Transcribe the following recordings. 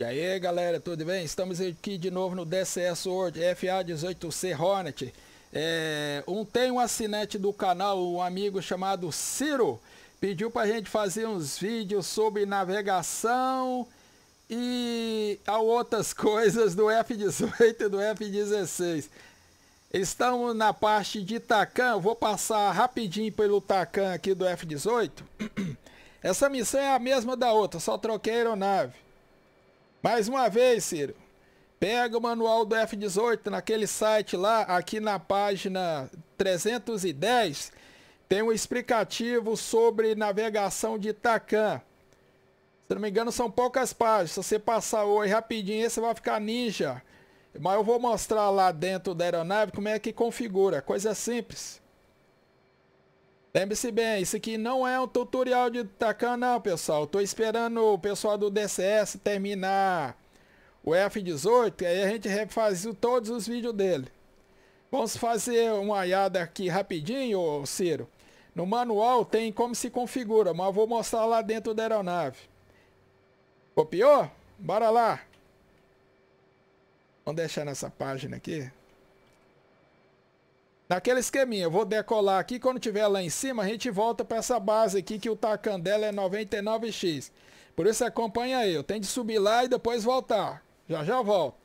E aí galera, tudo bem? Estamos aqui de novo no DCS World FA18C Hornet. É, um, tem um assinante do canal, um amigo chamado Ciro, pediu para a gente fazer uns vídeos sobre navegação e outras coisas do F18 e do F16. Estamos na parte de Tacan, vou passar rapidinho pelo Tacan aqui do F18. Essa missão é a mesma da outra, só troquei a aeronave. Mais uma vez, Ciro. Pega o manual do F-18 naquele site lá, aqui na página 310, tem um explicativo sobre navegação de Itacan. Se não me engano, são poucas páginas. Se você passar hoje rapidinho, você vai ficar ninja. Mas eu vou mostrar lá dentro da aeronave como é que configura. Coisa simples. Lembre-se bem, isso aqui não é um tutorial de Takan não, pessoal. Tô esperando o pessoal do DCS terminar o F18, aí a gente refaz todos os vídeos dele. Vamos fazer uma olhada aqui rapidinho, Ciro. No manual tem como se configura, mas vou mostrar lá dentro da aeronave. Copiou? Bora lá. Vamos deixar nessa página aqui. Naquele esqueminha, eu vou decolar aqui, quando tiver lá em cima, a gente volta para essa base aqui, que o tacan dela é 99x. Por isso acompanha aí, eu tenho de subir lá e depois voltar. Já já volto.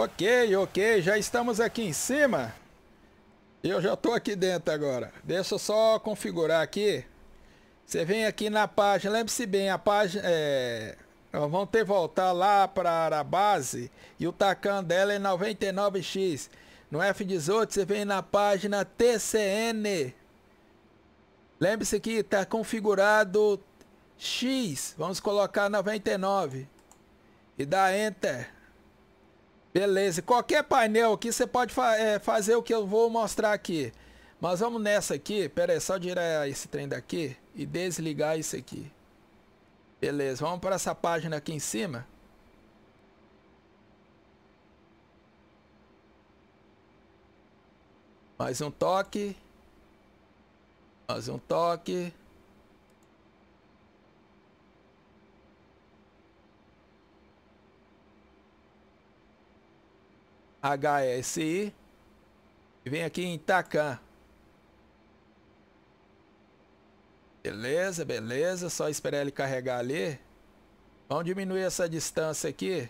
Ok, ok, já estamos aqui em cima. Eu já estou aqui dentro agora. Deixa eu só configurar aqui. Você vem aqui na página, lembre-se bem, a página é... Nós vamos ter que voltar lá para a base e o tacan dela é 99x. No F18 você vem na página TCN. Lembre-se que está configurado X. Vamos colocar 99 e dá Enter. Beleza, qualquer painel aqui você pode fa é, fazer o que eu vou mostrar aqui. Mas vamos nessa aqui, pera aí, só tirar esse trem daqui e desligar isso aqui. Beleza, vamos para essa página aqui em cima. Mais um toque. Mais um toque. HSI. vem aqui em Itacan. Beleza, beleza. Só esperar ele carregar ali. Vamos diminuir essa distância aqui.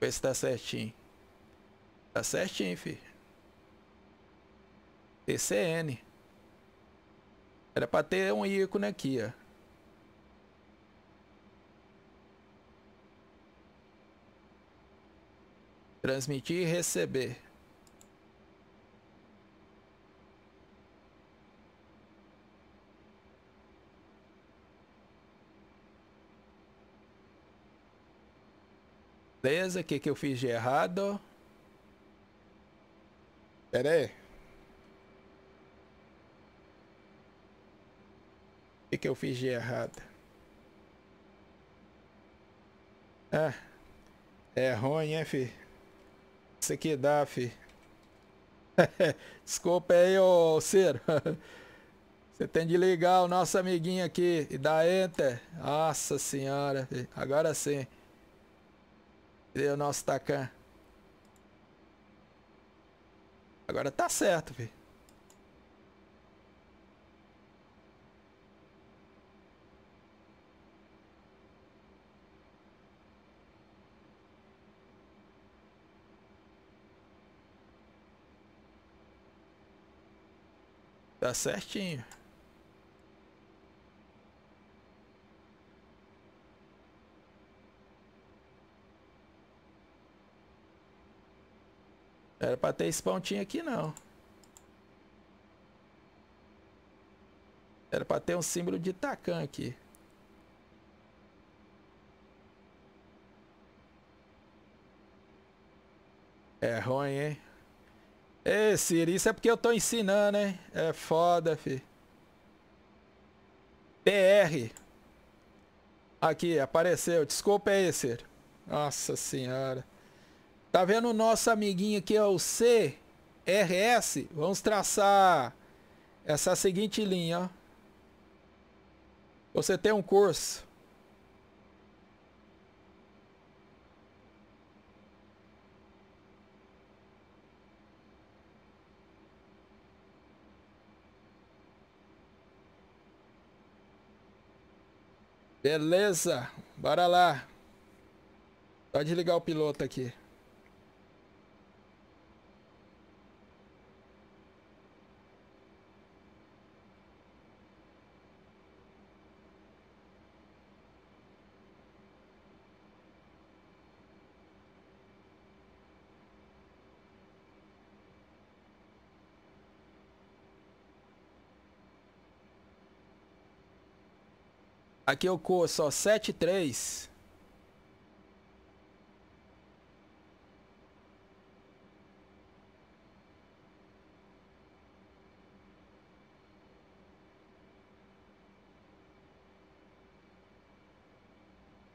Ver se tá certinho. Tá certinho, filho. TCN. Era pra ter um ícone aqui, ó. Transmitir e receber. Beleza, o que, que eu fiz de errado? Pera aí. que, que eu fiz de errado? Ah, é ruim, hein, fi? Isso aqui dá, fi. Desculpa aí, ô Ciro. Você tem de ligar o nosso amiguinho aqui e dar enter. Nossa senhora, fi. agora sim. Cadê o nosso tacan? Agora tá certo, filho. Tá certinho. Era pra ter esse pontinho aqui não. Era pra ter um símbolo de Takan aqui. É ruim, hein? Ei, Siri, isso é porque eu tô ensinando, hein? É foda, fi. PR. Aqui, apareceu. Desculpa aí, Siri. Nossa senhora. Tá vendo o nosso amiguinho aqui, ó, o CRS? Vamos traçar essa seguinte linha, ó. Você tem um curso Beleza, bora lá. Pode desligar o piloto aqui. Aqui eu corro só 7-3.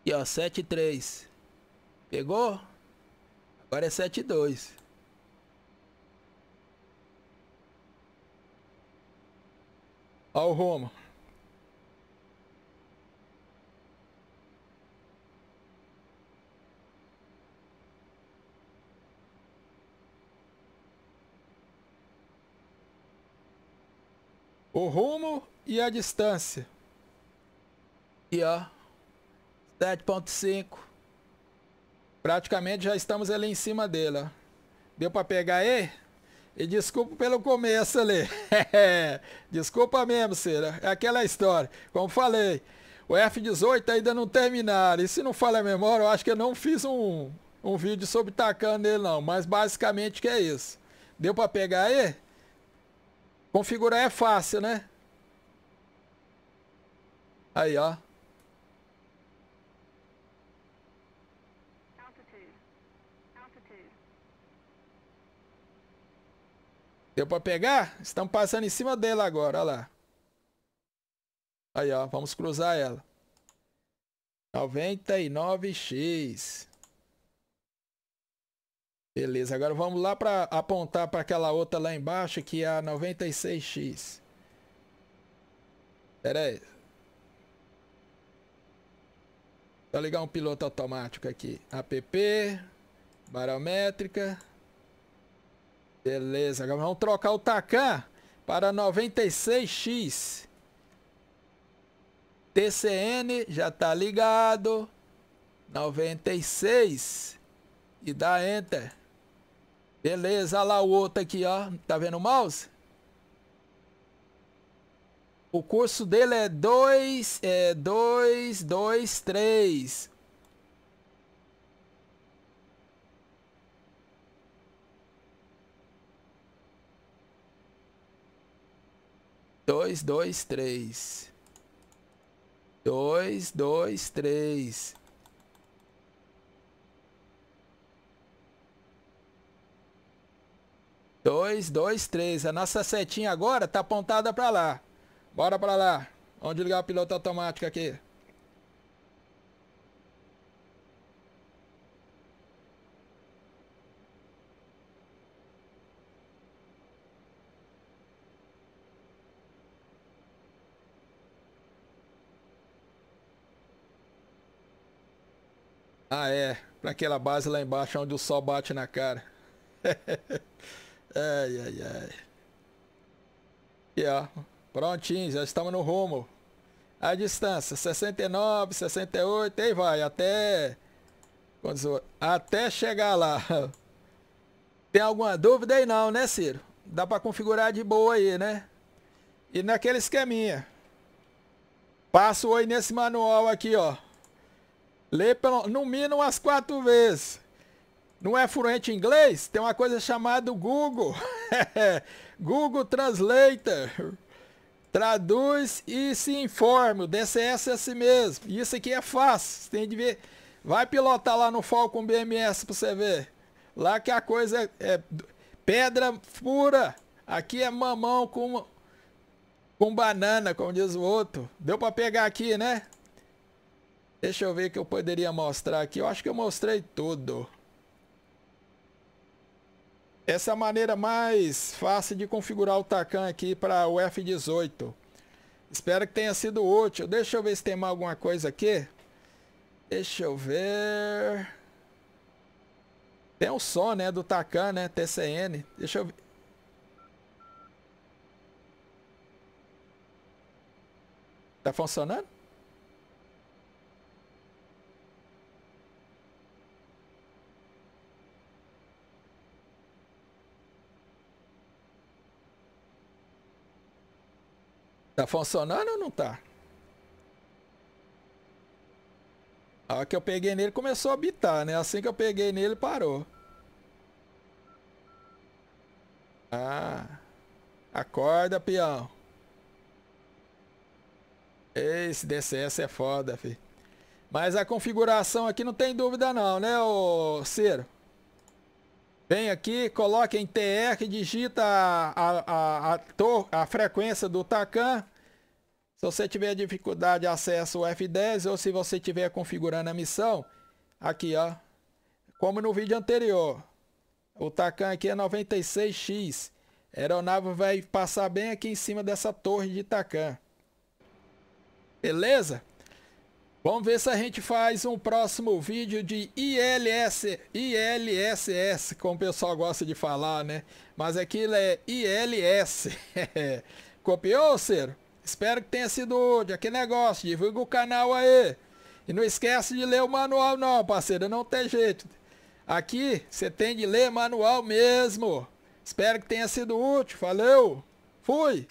e ó, 7-3. Pegou? Agora é 7-2. Ó o Roma. o rumo e a distância. E ó, 7.5. Praticamente já estamos ali em cima dele, ó. Deu para pegar aí? E desculpa pelo começo ali. desculpa mesmo, Cira. É aquela história. Como falei, o F-18 ainda não terminaram. E se não fala a memória, eu acho que eu não fiz um, um vídeo sobre tacando ele não. Mas basicamente que é isso. Deu para pegar aí? Configurar é fácil, né? Aí, ó. Deu pra pegar? Estão passando em cima dela agora, olha lá. Aí, ó. Vamos cruzar ela. 99x. Beleza, agora vamos lá para apontar para aquela outra lá embaixo, que é a 96X. Pera aí. Vou ligar um piloto automático aqui. App, barométrica. Beleza, agora vamos trocar o Tacan para 96X. TCN já tá ligado. 96. E dá Enter. Beleza, lá o outro aqui, ó. Tá vendo o mouse? O curso dele é 2, é 2, 2, 3. Dois, dois, três. Dois, dois, três. 2, 2, 3. A nossa setinha agora tá apontada para lá. Bora para lá. Onde ligar o piloto automático aqui. Ah, é. Pra aquela base lá embaixo onde o sol bate na cara. Hehehe. Ai, ai, ai. E ó, prontinho, já estamos no rumo. A distância, 69, 68, aí vai, até... Até chegar lá. Tem alguma dúvida aí não, né, Ciro? Dá para configurar de boa aí, né? E naquele esqueminha. Passa o oi nesse manual aqui, ó. Lê pelo, no mínimo umas quatro vezes não é fluente em inglês? Tem uma coisa chamada Google. Google Translator. Traduz e se informe. O DCS é assim mesmo. Isso aqui é fácil. Você tem de ver. Vai pilotar lá no Falcon BMS para você ver. Lá que a coisa é, é pedra pura. Aqui é mamão com, com banana, como diz o outro. Deu para pegar aqui, né? Deixa eu ver que eu poderia mostrar aqui. Eu acho que eu mostrei tudo. Essa é a maneira mais fácil de configurar o TACAN aqui para o F18. Espero que tenha sido útil. Deixa eu ver se tem mais alguma coisa aqui. Deixa eu ver... Tem um som, né, do Takan, né, TCN. Deixa eu ver. Tá funcionando? Tá funcionando ou não tá? A hora que eu peguei nele começou a habitar, né? Assim que eu peguei nele parou. Ah. Acorda, peão. Esse DCS é foda, fi. Mas a configuração aqui não tem dúvida não, né, ô Ciro? Vem aqui, coloca em TR, digita a, a, a, a, a frequência do TACAN. Se você tiver dificuldade, acessa o F10 ou se você estiver configurando a missão, aqui ó, como no vídeo anterior, o TACAN aqui é 96X. A aeronave vai passar bem aqui em cima dessa torre de TACAN. Beleza? Vamos ver se a gente faz um próximo vídeo de ILS, ILSS, como o pessoal gosta de falar, né? Mas aquilo é ILS. Copiou, Ciro? Espero que tenha sido útil. Aquele negócio, divulga o canal aí. E não esquece de ler o manual não, parceiro, não tem jeito. Aqui, você tem de ler manual mesmo. Espero que tenha sido útil. Valeu! Fui!